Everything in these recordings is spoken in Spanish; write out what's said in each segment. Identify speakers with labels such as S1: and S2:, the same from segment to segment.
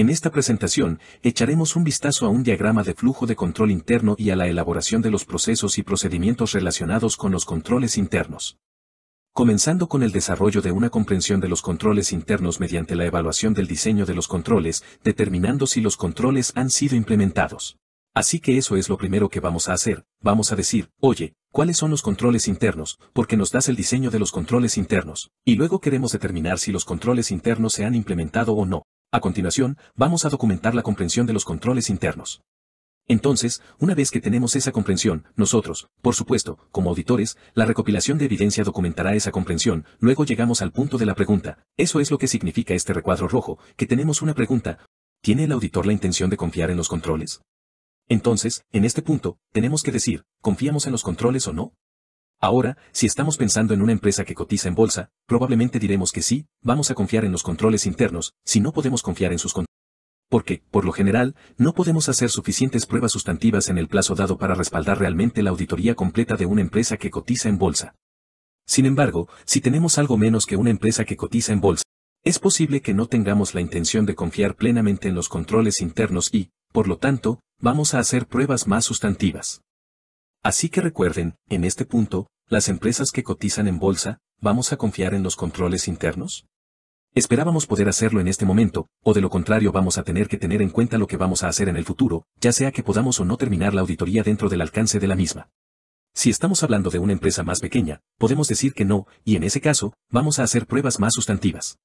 S1: En esta presentación, echaremos un vistazo a un diagrama de flujo de control interno y a la elaboración de los procesos y procedimientos relacionados con los controles internos. Comenzando con el desarrollo de una comprensión de los controles internos mediante la evaluación del diseño de los controles, determinando si los controles han sido implementados. Así que eso es lo primero que vamos a hacer, vamos a decir, oye, ¿cuáles son los controles internos? Porque nos das el diseño de los controles internos, y luego queremos determinar si los controles internos se han implementado o no. A continuación, vamos a documentar la comprensión de los controles internos. Entonces, una vez que tenemos esa comprensión, nosotros, por supuesto, como auditores, la recopilación de evidencia documentará esa comprensión, luego llegamos al punto de la pregunta, eso es lo que significa este recuadro rojo, que tenemos una pregunta, ¿tiene el auditor la intención de confiar en los controles? Entonces, en este punto, tenemos que decir, ¿confiamos en los controles o no? Ahora, si estamos pensando en una empresa que cotiza en bolsa, probablemente diremos que sí, vamos a confiar en los controles internos, si no podemos confiar en sus controles. Porque, por lo general, no podemos hacer suficientes pruebas sustantivas en el plazo dado para respaldar realmente la auditoría completa de una empresa que cotiza en bolsa. Sin embargo, si tenemos algo menos que una empresa que cotiza en bolsa, es posible que no tengamos la intención de confiar plenamente en los controles internos y, por lo tanto, vamos a hacer pruebas más sustantivas. Así que recuerden, en este punto, las empresas que cotizan en bolsa, ¿vamos a confiar en los controles internos? Esperábamos poder hacerlo en este momento, o de lo contrario vamos a tener que tener en cuenta lo que vamos a hacer en el futuro, ya sea que podamos o no terminar la auditoría dentro del alcance de la misma. Si estamos hablando de una empresa más pequeña, podemos decir que no, y en ese caso, vamos a hacer pruebas más sustantivas.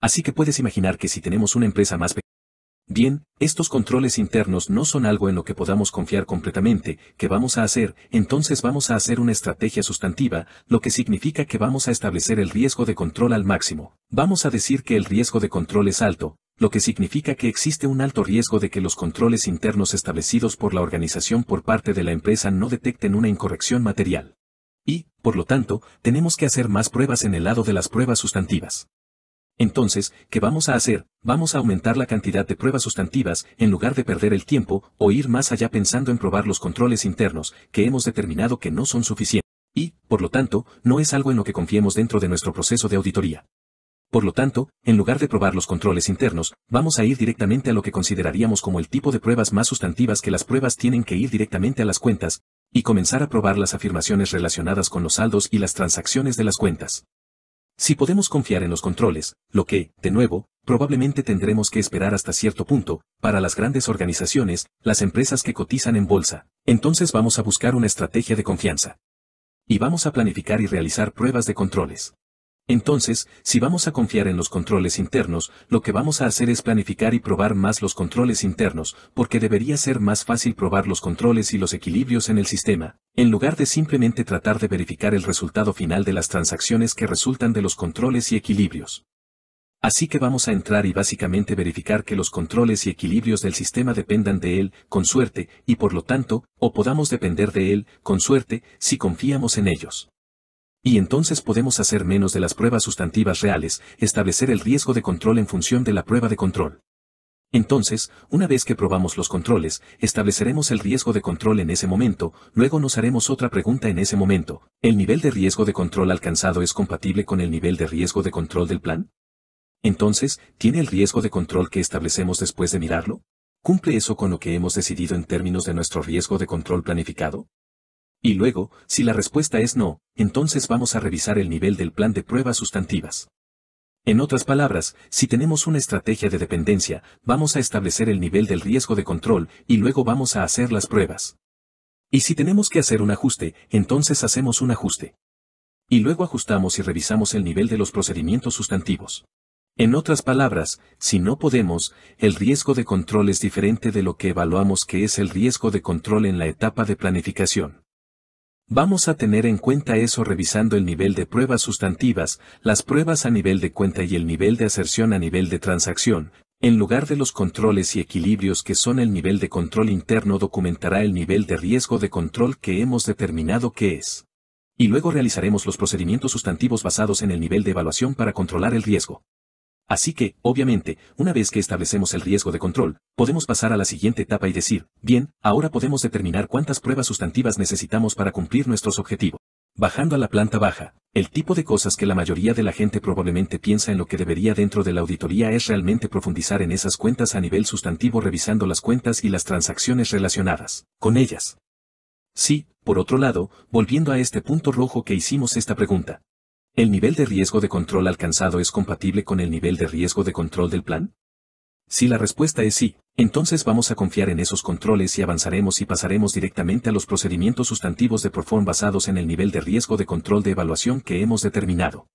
S1: Así que puedes imaginar que si tenemos una empresa más pequeña, Bien, estos controles internos no son algo en lo que podamos confiar completamente, que vamos a hacer, entonces vamos a hacer una estrategia sustantiva, lo que significa que vamos a establecer el riesgo de control al máximo. Vamos a decir que el riesgo de control es alto, lo que significa que existe un alto riesgo de que los controles internos establecidos por la organización por parte de la empresa no detecten una incorrección material. Y, por lo tanto, tenemos que hacer más pruebas en el lado de las pruebas sustantivas. Entonces, ¿qué vamos a hacer? Vamos a aumentar la cantidad de pruebas sustantivas, en lugar de perder el tiempo, o ir más allá pensando en probar los controles internos, que hemos determinado que no son suficientes. Y, por lo tanto, no es algo en lo que confiemos dentro de nuestro proceso de auditoría. Por lo tanto, en lugar de probar los controles internos, vamos a ir directamente a lo que consideraríamos como el tipo de pruebas más sustantivas que las pruebas tienen que ir directamente a las cuentas, y comenzar a probar las afirmaciones relacionadas con los saldos y las transacciones de las cuentas. Si podemos confiar en los controles, lo que, de nuevo, probablemente tendremos que esperar hasta cierto punto, para las grandes organizaciones, las empresas que cotizan en bolsa, entonces vamos a buscar una estrategia de confianza. Y vamos a planificar y realizar pruebas de controles. Entonces, si vamos a confiar en los controles internos, lo que vamos a hacer es planificar y probar más los controles internos, porque debería ser más fácil probar los controles y los equilibrios en el sistema, en lugar de simplemente tratar de verificar el resultado final de las transacciones que resultan de los controles y equilibrios. Así que vamos a entrar y básicamente verificar que los controles y equilibrios del sistema dependan de él, con suerte, y por lo tanto, o podamos depender de él, con suerte, si confiamos en ellos y entonces podemos hacer menos de las pruebas sustantivas reales, establecer el riesgo de control en función de la prueba de control. Entonces, una vez que probamos los controles, estableceremos el riesgo de control en ese momento, luego nos haremos otra pregunta en ese momento, ¿el nivel de riesgo de control alcanzado es compatible con el nivel de riesgo de control del plan? Entonces, ¿tiene el riesgo de control que establecemos después de mirarlo? ¿Cumple eso con lo que hemos decidido en términos de nuestro riesgo de control planificado? Y luego, si la respuesta es no, entonces vamos a revisar el nivel del plan de pruebas sustantivas. En otras palabras, si tenemos una estrategia de dependencia, vamos a establecer el nivel del riesgo de control y luego vamos a hacer las pruebas. Y si tenemos que hacer un ajuste, entonces hacemos un ajuste. Y luego ajustamos y revisamos el nivel de los procedimientos sustantivos. En otras palabras, si no podemos, el riesgo de control es diferente de lo que evaluamos que es el riesgo de control en la etapa de planificación. Vamos a tener en cuenta eso revisando el nivel de pruebas sustantivas, las pruebas a nivel de cuenta y el nivel de aserción a nivel de transacción, en lugar de los controles y equilibrios que son el nivel de control interno documentará el nivel de riesgo de control que hemos determinado que es. Y luego realizaremos los procedimientos sustantivos basados en el nivel de evaluación para controlar el riesgo. Así que, obviamente, una vez que establecemos el riesgo de control, podemos pasar a la siguiente etapa y decir, bien, ahora podemos determinar cuántas pruebas sustantivas necesitamos para cumplir nuestros objetivos. Bajando a la planta baja, el tipo de cosas que la mayoría de la gente probablemente piensa en lo que debería dentro de la auditoría es realmente profundizar en esas cuentas a nivel sustantivo revisando las cuentas y las transacciones relacionadas con ellas. Sí, por otro lado, volviendo a este punto rojo que hicimos esta pregunta, ¿El nivel de riesgo de control alcanzado es compatible con el nivel de riesgo de control del plan? Si la respuesta es sí, entonces vamos a confiar en esos controles y avanzaremos y pasaremos directamente a los procedimientos sustantivos de perform basados en el nivel de riesgo de control de evaluación que hemos determinado.